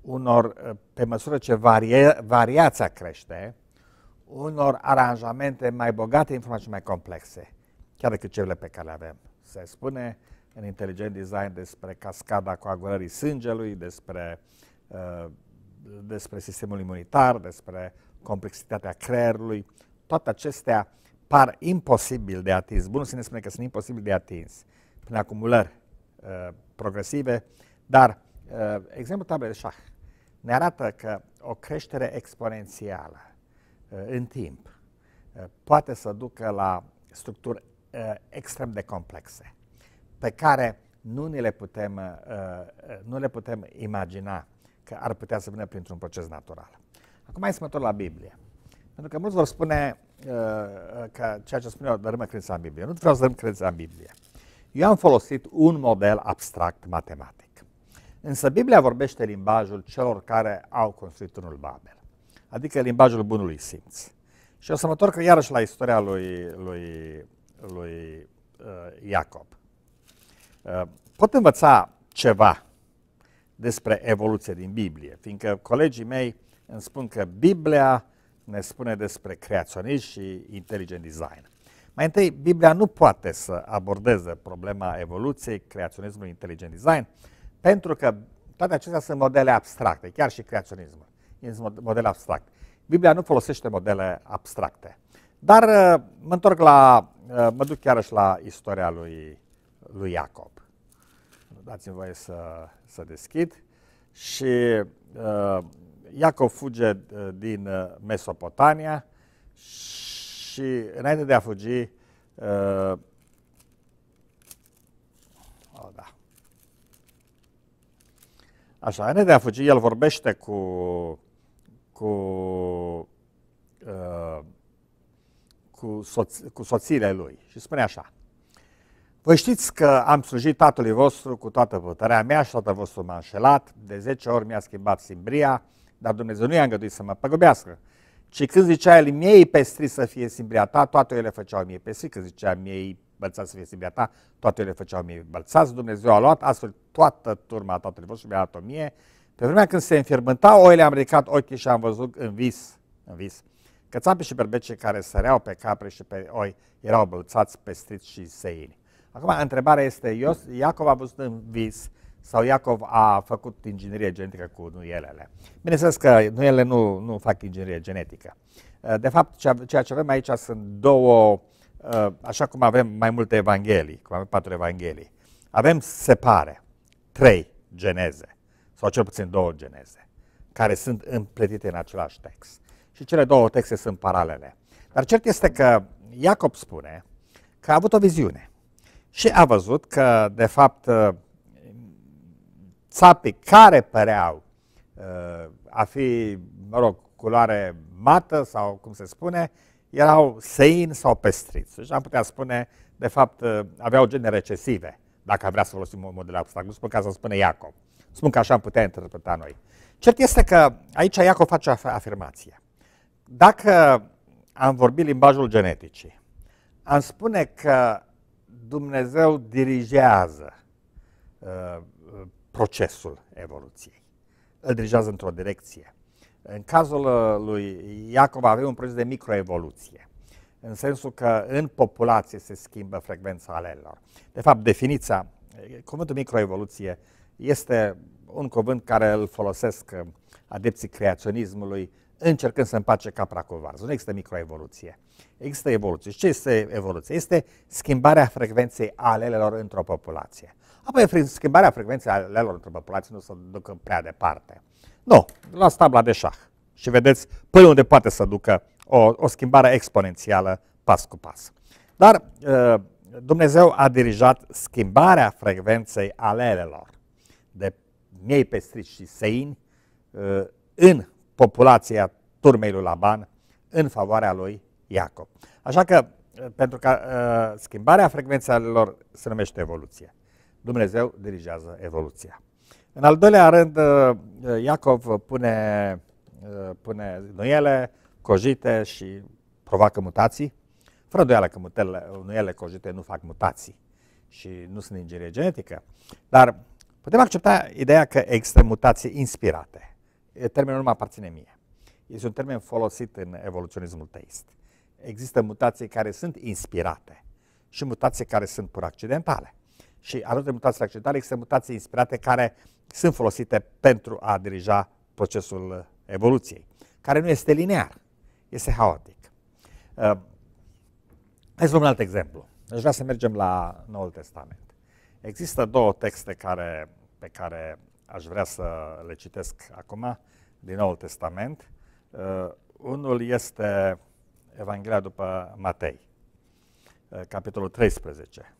A: unor, pe măsură ce varie, variația crește, unor aranjamente mai bogate, informații mai complexe, chiar decât cele pe care le avem. Se spune în Intelligent Design despre cascada coagulării sângelui, despre, uh, despre sistemul imunitar, despre complexitatea creierului. Toate acestea par imposibil de atins. Bunul să ne spune că sunt imposibil de atins prin acumulări uh, progresive, dar uh, exemplul tabel de șah ne arată că o creștere exponențială uh, în timp uh, poate să ducă la structuri uh, extrem de complexe pe care nu ni le putem, uh, uh, nu le putem imagina că ar putea să vină printr-un proces natural. Acum hai să mă tot la Biblie. Pentru că mulți vor spune uh, că ceea ce spun eu, dărâmă credința în Biblie. Nu vreau să dărâm credința în Biblie. Eu am folosit un model abstract matematic. Însă Biblia vorbește limbajul celor care au construit unul Babel, adică limbajul bunului simț. Și o să mă întorc iarăși la istoria lui, lui, lui uh, Iacob. Uh, pot învăța ceva despre evoluție din Biblie, fiindcă colegii mei îmi spun că Biblia ne spune despre creaționism și intelligent design. Mai întâi, Biblia nu poate să abordeze problema evoluției, creaționismului, inteligent design, pentru că toate acestea sunt modele abstracte, chiar și creaționismul. este model abstract. Biblia nu folosește modele abstracte. Dar uh, mă întorc la, uh, mă duc și la istoria lui lui Iacob. Dați-mi voie să, să deschid. Și uh, Iacob fuge uh, din uh, Mesopotamia și înainte de a fugi, uh, oh, da. Așa, înainte de a fugi, el vorbește cu, cu, uh, cu, soț, cu soțiile lui și spune așa. Vă știți că am slujit tatălui vostru cu toată puterea mea și tatăl vostru m-a înșelat, de 10 ori mi-a schimbat simbria, dar Dumnezeu nu i-a îngăduit să mă păgubească. Și când zicea el, miei pestri să fie simbria ta, toate ele făceau mie pestri, când zicea miei bălțați să fie simbria ta, toate ele făceau mie bălțați, Dumnezeu a luat astfel toată turma tatălui vostru mi-a dat o mie. Pe vremea când se înfierbântau, oile am ridicat ochii și am văzut în vis, în vis, că și berbece care săreau pe capre și pe oi erau bălțați, pestriți și seini. Acum, întrebarea este, Ios, Iacov a văzut în vis sau Iacov a făcut inginerie genetică cu nuielele? Bineînțeles că nuielele nu, nu fac inginerie genetică. Uh, de fapt, ceea ce avem aici sunt două, uh, așa cum avem mai multe evanghelii, cum avem patru evanghelii, avem, separe, trei geneze, sau cel puțin două geneze, care sunt împletite în același text. Și cele două texte sunt paralele. Dar cert este că Iacob spune că a avut o viziune și a văzut că, de fapt, uh, țapii care păreau uh, a fi, mă rog, culoare mată sau cum se spune, erau săini sau pestriți. Și am putea spune, de fapt, uh, aveau gene recesive, dacă vrea să folosim modul abstract. Nu spun ca să spune Iacob. Spun că așa am putea interpreta noi. Cert este că aici Iacob face o afirmație. Dacă am vorbit limbajul geneticii, am spune că Dumnezeu dirigează uh, procesul evoluției. Îl dirigează într-o direcție. În cazul uh, lui Iacob avem un proces de microevoluție, în sensul că în populație se schimbă frecvența alelor. De fapt, definiția, uh, cuvântul microevoluție este un cuvânt care îl folosesc uh, adepții creaționismului încercând să împace capra cu varză. Nu există microevoluție. Există evoluție. Și ce este evoluție? Este schimbarea frecvenței alelelor într-o populație. Apoi, schimbarea frecvenței alelelor într-o populație nu se ducă prea departe. Nu, la tabla de șah. Și vedeți până unde poate să ducă o, o schimbare exponențială pas cu pas. Dar ă, Dumnezeu a dirijat schimbarea frecvenței alelelor de miei pestriți și seini ă, în populația turmei lui Laban în favoarea lui Iacob. Așa că, pentru că uh, schimbarea frecvențelor se numește evoluție. Dumnezeu dirigează evoluția. În al doilea rând, uh, ă, Iacov pune, uh, pune nuiele, cojite și provoacă mutații. Fără doială că mutele, nuiele cojite nu fac mutații și nu sunt inginerie genetică. Dar putem accepta ideea că există mutații inspirate termenul nu mă aparține mie. Este un termen folosit în evoluționismul teist. Există mutații care sunt inspirate și mutații care sunt pur accidentale. Și alături de mutații accidentale există mutații inspirate care sunt folosite pentru a dirija procesul evoluției, care nu este linear, este haotic. Uh, hai să luăm un alt exemplu. Aș vrea să mergem la Noul Testament. Există două texte care, pe care aș vrea să le citesc acum, din Noul Testament. Uh, unul este Evanghelia după Matei, uh, capitolul 13.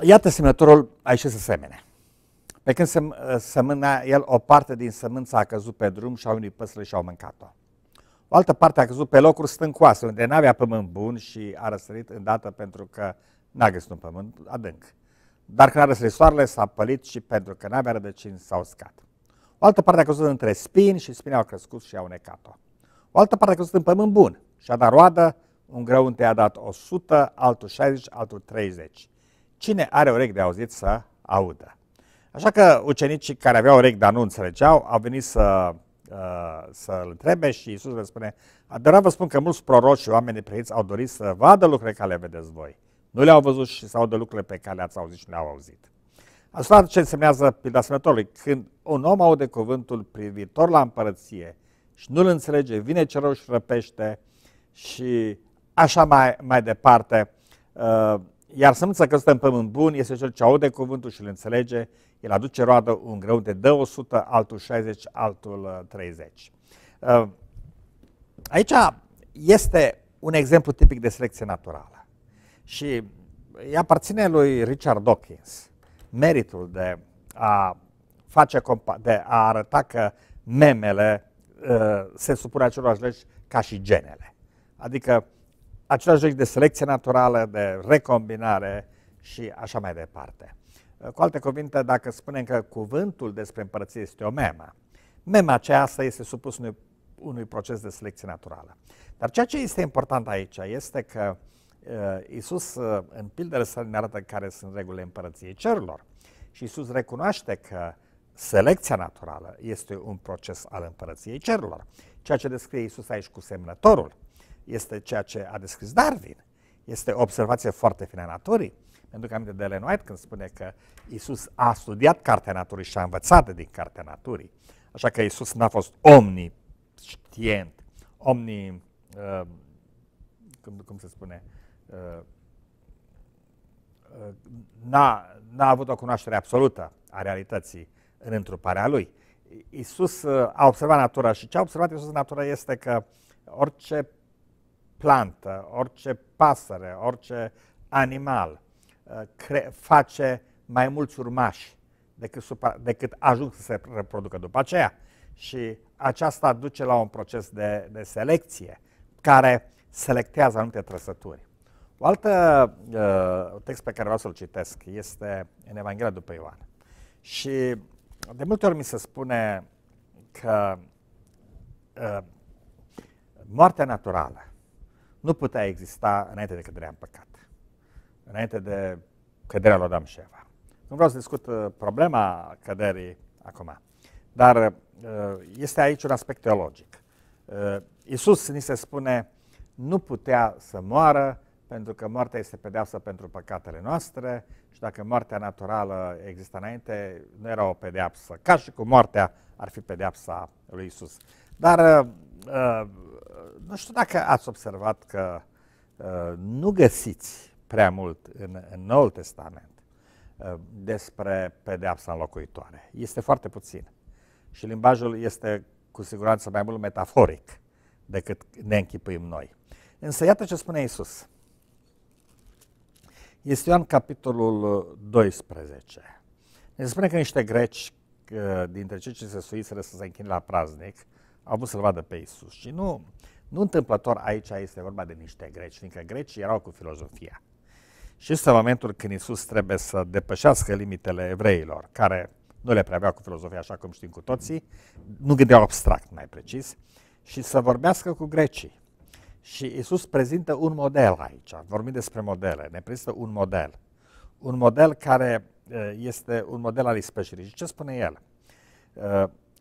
A: Iată semnătorul a ieșit să semene. Pe când se uh, semâna el o parte din sămânța a căzut pe drum și au unui păsări și au mâncat-o. O altă parte a căzut pe locuri stâncoase, unde n-avea pământ bun și a răsărit îndată pentru că n-a găsit un pământ adânc. Dar când a răsărit soarele, s-a pălit și pentru că n-avea rădăcini, s-a uscat. O altă parte a căzut între spini și spini au crescut și au necat-o. O altă parte a căzut în pământ bun și a dat roadă, un te a dat 100, altul 60, altul 30. Cine are o de auzit să audă. Așa că ucenicii care aveau urechi, dar nu înțelegeau, au venit să Uh, să-l întrebe și Iisus le spune, adevărat vă spun că mulți proroci și oameni preiți au dorit să vadă lucrurile care le vedeți voi. Nu le-au văzut și sau de lucrurile pe care le-ați auzit și le-au auzit. Asta ce însemnează pilda semnătorului. Când un om aude cuvântul privitor la împărăție și nu-l înțelege, vine cerul și răpește și așa mai, mai departe. Uh, iar sămânța căzută în pământ bun este cel ce aude cuvântul și îl înțelege, el aduce roadă un greu de 200, altul 60, altul 30. Uh, uh, aici este un exemplu tipic de selecție naturală și îi aparține lui Richard Dawkins meritul de a, face de a arăta că memele uh, se supune acelorași legi ca și genele. Adică același lucru de selecție naturală, de recombinare și așa mai departe. Cu alte cuvinte, dacă spunem că cuvântul despre împărăție este o memă, mema aceasta este supus unui, unui proces de selecție naturală. Dar ceea ce este important aici este că uh, Isus, uh, în pildele sale, ne arată care sunt regulile împărăției cerurilor. Și Isus recunoaște că selecția naturală este un proces al împărăției cerurilor. Ceea ce descrie Isus aici cu semnătorul este ceea ce a descris Darwin. Este o observație foarte fină a naturii. Pentru că aminte de Ellen White când spune că Isus a studiat cartea naturii și a învățat din cartea naturii. Așa că Isus n-a fost omniștient, omni... Uh, cum, cum se spune? Uh, uh, n-a, n-a avut o cunoaștere absolută a realității în întruparea lui. Isus uh, a observat natura și ce a observat Isus în natura este că orice plantă, orice pasăre, orice animal uh, cre- face mai mulți urmași decât, supra- decât ajung să se reproducă după aceea. Și aceasta duce la un proces de, de selecție care selectează anumite trăsături. O altă uh, text pe care vreau să-l citesc este în Evanghelia după Ioan. Și de multe ori mi se spune că uh, moartea naturală nu putea exista înainte de căderea în păcat, înainte de căderea lui Adam și Eva. Nu vreau să discut uh, problema căderii acum, dar uh, este aici un aspect teologic. Uh, Iisus ni se spune, nu putea să moară pentru că moartea este pedeapsă pentru păcatele noastre și dacă moartea naturală există înainte, nu era o pedeapsă, ca și cu moartea ar fi pedeapsa lui Isus. Dar nu știu dacă ați observat că uh, nu găsiți prea mult în, în Noul Testament uh, despre pedeapsa înlocuitoare. Este foarte puțin. Și limbajul este cu siguranță mai mult metaforic decât ne închipuim noi. Însă iată ce spune Isus. Este Ioan capitolul 12. Ne spune că niște greci uh, dintre cei ce se suiseră să se închine la praznic, au vrut să-L vadă pe Isus și nu nu întâmplător aici este vorba de niște greci, fiindcă grecii erau cu filozofia. Și este momentul când Isus trebuie să depășească limitele evreilor, care nu le prea aveau cu filozofia, așa cum știm cu toții, nu gândeau abstract mai precis, și să vorbească cu grecii. Și Isus prezintă un model aici, vorbim despre modele, ne prezintă un model. Un model care este un model al ispășirii. Și ce spune el?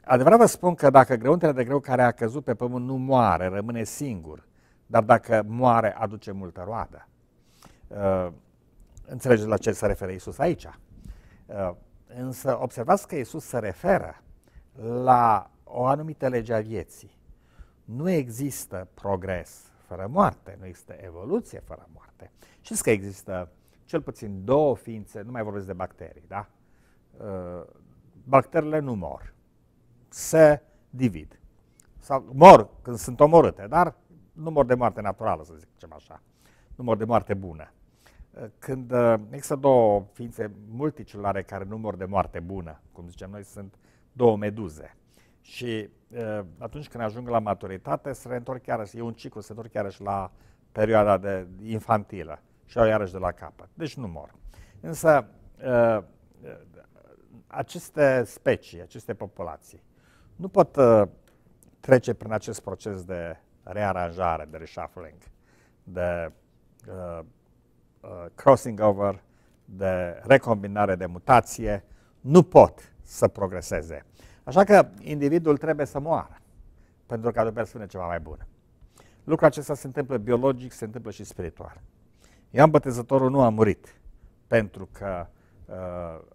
A: Adevărat vă spun că dacă greuntele de greu care a căzut pe pământ nu moare, rămâne singur, dar dacă moare, aduce multă roadă. Uh, înțelegeți la ce se referă Isus aici. Uh, însă observați că Isus se referă la o anumită lege a vieții. Nu există progres fără moarte, nu există evoluție fără moarte. Știți că există cel puțin două ființe, nu mai vorbesc de bacterii, da? Uh, bacteriile nu mor se divid. Sau mor când sunt omorâte, dar nu mor de moarte naturală, să zicem așa. Nu mor de moarte bună. Când uh, există două ființe multicelulare care nu mor de moarte bună, cum zicem noi, sunt două meduze. Și uh, atunci când ajung la maturitate, se reîntorc iarăși, e un ciclu, se întorc iarăși la perioada de infantilă și au iarăși de la capăt. Deci nu mor. Însă uh, aceste specii, aceste populații, nu pot uh, trece prin acest proces de rearanjare, de reshuffling, de uh, uh, crossing over, de recombinare, de mutație, nu pot să progreseze. Așa că individul trebuie să moară pentru ca Dumnezeu să spune ceva mai bun. Lucrul acesta se întâmplă biologic, se întâmplă și spiritual. Ioan Bătezătorul nu a murit pentru că uh,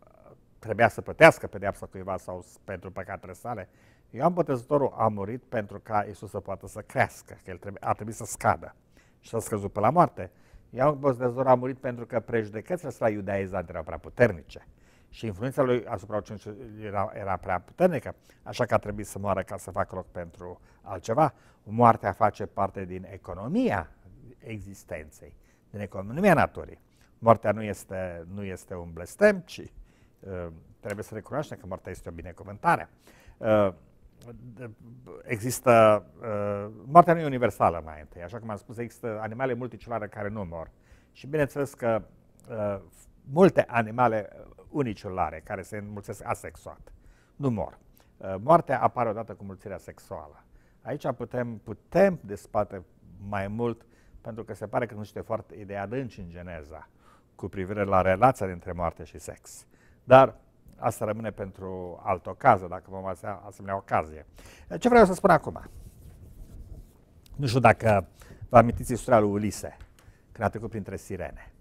A: trebuia să plătească pedeapsa cuiva sau pentru păcatele sale, Ioan Botezătorul a murit pentru ca Isus să poată să crească, că el trebuie, a trebuit să scadă și a scăzut pe la moarte. Ioan Botezătorul a murit pentru că prejudecățile la iudaizant erau prea puternice și influența lui asupra ucenicilor era, era prea puternică, așa că a trebuit să moară ca să facă loc pentru altceva. Moartea face parte din economia existenței, din economia naturii. Moartea nu este, nu este un blestem, ci Uh, trebuie să recunoaștem că moartea este o binecuvântare. Uh, există, uh, moartea nu e universală mai întâi, așa cum am spus, există animale multicelare care nu mor. Și bineînțeles că multe animale unicelare care se înmulțesc asexuat nu mor. Moartea apare odată cu mulțirea sexuală. Aici putem, putem despate mai mult pentru că se pare că nu știe foarte ideea adânci în geneza cu privire la relația dintre moarte și sex. Dar asta rămâne pentru altă ocazie, dacă vom avea asemenea ocazie. Ce vreau să spun acum? Nu știu dacă vă amintiți istoria lui Ulise, când a trecut printre sirene.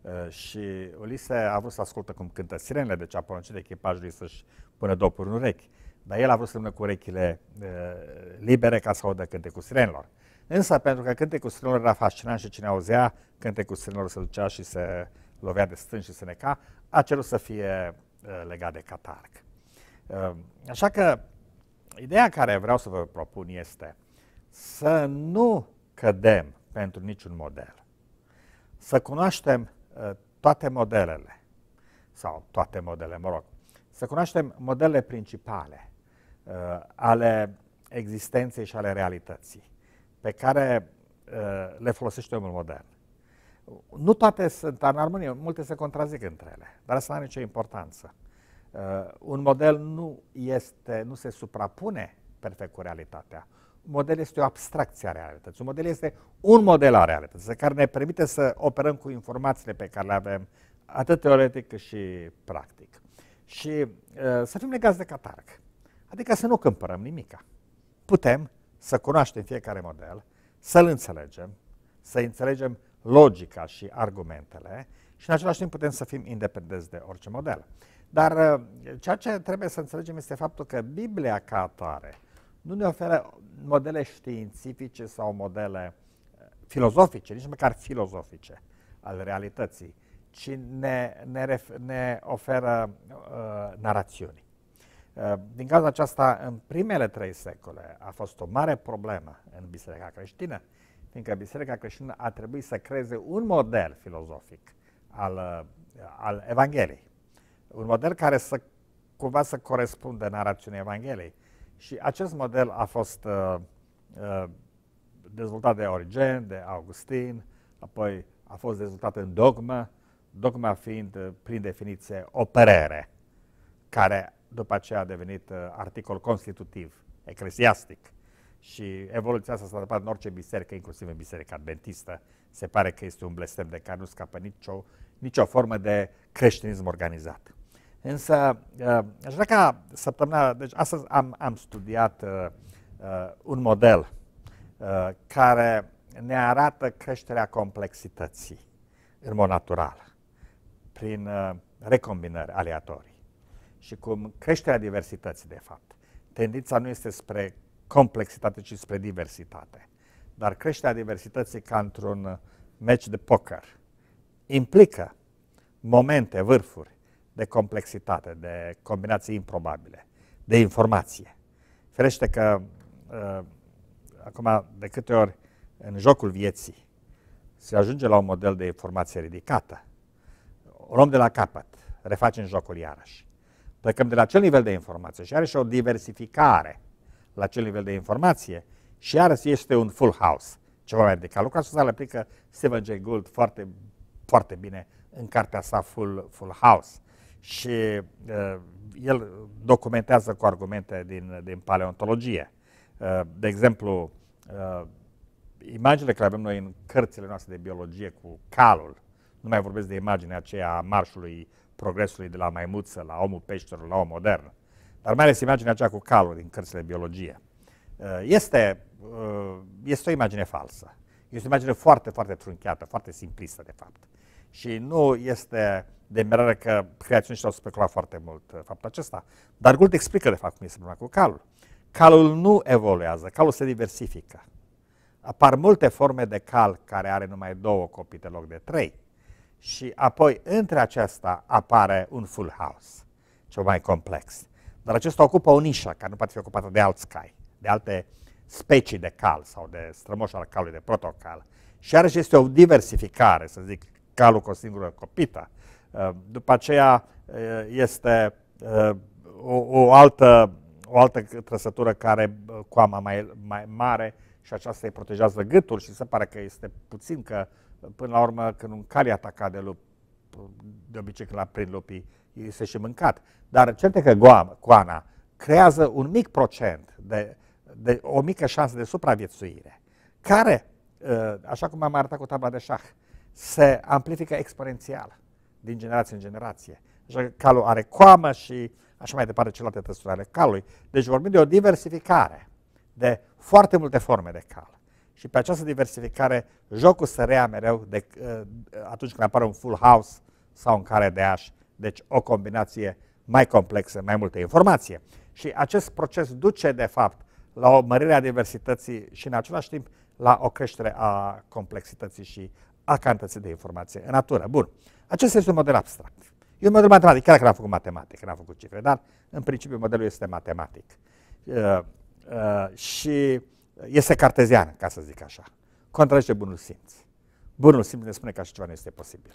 A: Uh, și Ulise a vrut să ascultă cum cântă sirenele, deci a poruncit echipajului să-și pună dopuri în urechi. Dar el a vrut să rămână cu urechile uh, libere ca să audă cântecul sirenelor. Însă, pentru că cântecul sirenelor era fascinant și cine auzea cântecul sirenelor se ducea și se lovea de stâng și se neca, a cerut să fie uh, legat de Catarc. Uh, așa că ideea care vreau să vă propun este să nu cădem pentru niciun model. Să cunoaștem uh, toate modelele, sau toate modele, mă rog, să cunoaștem modele principale uh, ale existenței și ale realității, pe care uh, le folosește omul modern. Nu toate sunt în armonie, multe se contrazic între ele, dar asta nu are nicio importanță. Uh, un model nu, este, nu se suprapune perfect cu realitatea. Un model este o abstracție a realității. Un model este un model a realității care ne permite să operăm cu informațiile pe care le avem, atât teoretic cât și practic. Și uh, să fim legați de catarg. Adică să nu cumpărăm nimica. Putem să cunoaștem fiecare model, să-l înțelegem, să înțelegem logica și argumentele și în același timp putem să fim independenți de orice model. Dar uh, ceea ce trebuie să înțelegem este faptul că Biblia ca atare nu ne oferă modele științifice sau modele uh, filozofice, nici măcar filozofice, al realității, ci ne, ne, ref, ne oferă uh, narațiuni. Uh, din cauza aceasta, în primele trei secole a fost o mare problemă în Biserica creștină uh, fiindcă Biserica creștină a trebuit să creeze un model filozofic al, al Evangheliei. Un model care să cumva să corespundă narațiunii Evangheliei. Și acest model a fost uh, uh dezvoltat de Origen, de Augustin, apoi a fost dezvoltat în dogmă, dogma fiind, uh, prin definiție, o părere, care după aceea a devenit uh, articol constitutiv, eclesiastic și evoluția asta s-a întâmplat în orice biserică, inclusiv în biserica adventistă. Se pare că este un blestem de care nu scapă nicio, nicio formă de creștinism organizat. Însă, uh, aș vrea ca săptămâna, deci astăzi am, am studiat uh, uh, un model uh, care ne arată creșterea complexității în mod natural, prin uh, recombinări aleatorii și cum creșterea diversității, de fapt. Tendința nu este spre complexitate, ci spre diversitate. Dar creșterea diversității ca într-un match de poker implică momente, vârfuri de complexitate, de combinații improbabile, de informație. Ferește că uh, acum de câte ori în jocul vieții se ajunge la un model de informație ridicată, o luăm de la capăt, refacem jocul iarăși. Plecăm de la acel nivel de informație și are și o diversificare la acel nivel de informație și iarăși este un full house, ceva mai radical. Lucrul acesta le aplică Stephen Jay Gould foarte, foarte bine în cartea sa Full, full House și uh, el documentează cu argumente din, din paleontologie. Uh, de exemplu, uh, imaginele care avem noi în cărțile noastre de biologie cu calul, nu mai vorbesc de imaginea aceea a marșului progresului de la maimuță la omul peșterul la om modern, dar mai ales imaginea aceea cu calul din cărțile de biologie. Uh, este, uh, este o imagine falsă. Este o imagine foarte, foarte trunchiată, foarte simplistă, de fapt. Și nu este de mirare că creaționiștii au speculat foarte mult uh, faptul acesta. Dar Gould explică, de fapt, cum este problema cu calul. Calul nu evoluează, calul se diversifică. Apar multe forme de cal care are numai două copii de loc de trei. Și apoi, între aceasta, apare un full house, cel mai complex. Dar acesta ocupă o nișă care nu poate fi ocupată de alți cai, de alte specii de cal sau de strămoși al calului, de protocal. Și iarăși este o diversificare, să zic, calul cu o singură copită. Uh, după aceea uh, este uh, o, o, altă, o altă trăsătură care coama mai, mai mare și aceasta îi protejează gâtul și se pare că este puțin că până la urmă când un cal e atacat de lup, de obicei când la prin lupii, este și mâncat. Dar certe că goana creează un mic procent, de, de o mică șansă de supraviețuire, care, ă, așa cum am arătat cu tabla de șah, se amplifică exponențial din generație în generație. Așa că calul are coamă și așa mai departe celelalte trăsuri ale calului. Deci vorbim de o diversificare de foarte multe forme de cal. Și pe această diversificare, jocul se rea mereu de, ă, atunci când apare un full house sau un care de ași deci o combinație mai complexă, mai multă informație. Și acest proces duce, de fapt, la o mărire a diversității și, în același timp, la o creștere a complexității și a cantității de informație în natură. Bun. Acesta este un model abstract. E un model matematic, chiar că n-am făcut matematic, n-am făcut cifre, dar, în principiu, modelul este matematic. Uh, uh, și este cartezian, ca să zic așa. Contrage bunul simț. Bunul simț ne spune că așa ceva nu este posibil.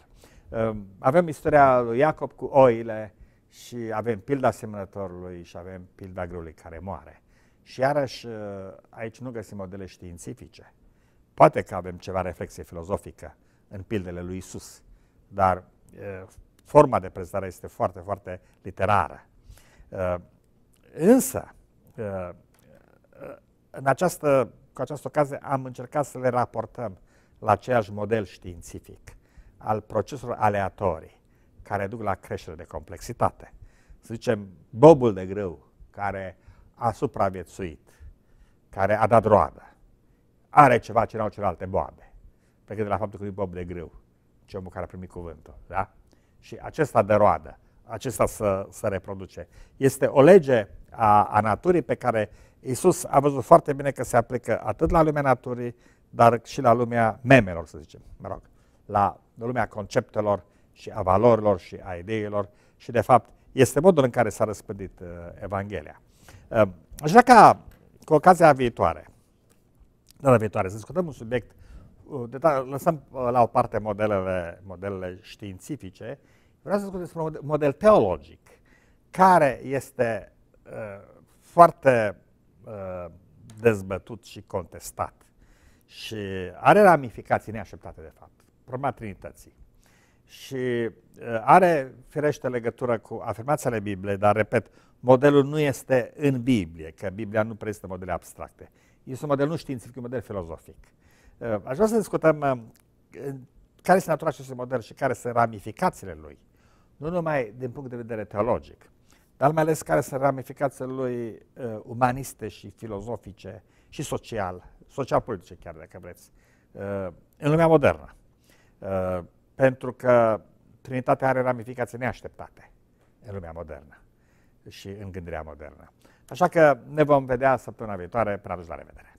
A: Ehm, avem istoria lui Iacob cu oile și avem pilda semănătorului și avem pilda grului care moare. Și iarăși eh, aici nu găsim modele științifice. Poate că avem ceva reflexie filozofică în pildele lui Isus, dar eh, forma de prezentare este foarte, foarte literară. Eh, însă, în această, cu această ocazie am încercat să le raportăm la aceeași model științific al proceselor aleatorii care duc la creștere de complexitate. Să zicem, bobul de grâu care a supraviețuit, care a dat roadă, are ceva ce n-au celelalte boabe, că de la faptul că e bob de grâu, ce omul care a primit cuvântul, da? Și acesta de roadă, acesta să, să reproduce. Este o lege a, a naturii pe care Isus a văzut foarte bine că se aplică atât la lumea naturii, dar și la lumea memelor, să zicem, mă rog, la lumea conceptelor și a valorilor și a ideilor și, de fapt, este modul în care s-a răspândit uh, Evanghelia. Uh, așa ca, cu ocazia viitoare, data viitoare, să discutăm un subiect, uh, de ta, lăsăm uh, la o parte modelele, modelele științifice, vreau să discutăm despre un model, model teologic, care este uh, foarte uh, dezbătut și contestat și are ramificații neașteptate, de fapt problema Trinității. Și uh, are firește legătură cu afirmațiile Bibliei, dar, repet, modelul nu este în Biblie, că Biblia nu prezintă modele abstracte. Este un model nu științific, un model filozofic. Uh, aș vrea să discutăm uh, care este natura acestui model și care sunt ramificațiile lui. Nu numai din punct de vedere teologic, dar mai ales care sunt ramificațiile lui uh, umaniste și filozofice și social, social-politice chiar, dacă vreți, uh, în lumea modernă. Uh, pentru că Trinitatea are ramificații neașteptate în lumea modernă și în gândirea modernă. Așa că ne vom vedea săptămâna viitoare. Până atunci, la revedere!